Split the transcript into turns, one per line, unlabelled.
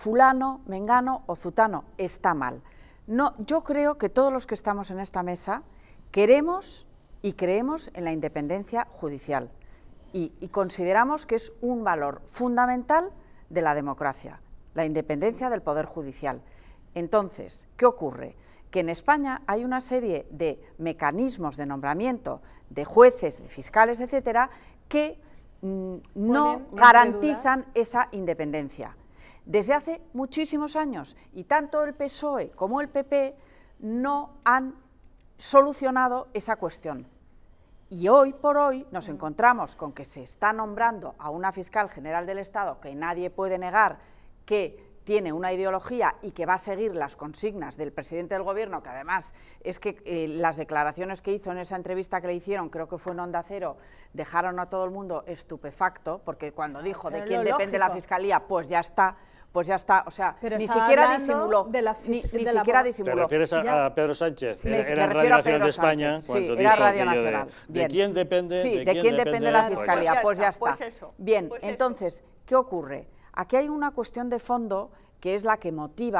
fulano, mengano o zutano está mal. No, yo creo que todos los que estamos en esta mesa queremos y creemos en la independencia judicial y, consideramos que es un valor fundamental de la democracia, la independencia del Poder Judicial. Entonces, ¿qué ocurre? Que en España hay una serie de mecanismos de nombramiento de jueces, de fiscales, etcétera, que mm, no garantizan esa independencia desde hace muchísimos años y tanto el PSOE como el PP no han solucionado esa cuestión. Y hoy por hoy nos encontramos con que se está nombrando a una fiscal general del Estado que nadie puede negar que tiene una ideología y que va a seguir las consignas del presidente del gobierno, que además es que eh, las declaraciones que hizo en esa entrevista que le hicieron, creo que fue en Onda Cero, dejaron a todo el mundo estupefacto, porque cuando ah, dijo de quién depende la fiscalía, pues ya está pues ya está, o sea, ni siquiera disimuló, ni, siquiera ¿Te refieres a, Pedro Sánchez? Eh, era, era Radio Nacional de España cuando era dijo Radio Nacional. De, quién depende? Sí, de, quién, depende, la fiscalía, pues, pues ya está. Pues Bien, entonces, ¿qué ocurre? Aquí hay una cuestión de fondo que es la que motiva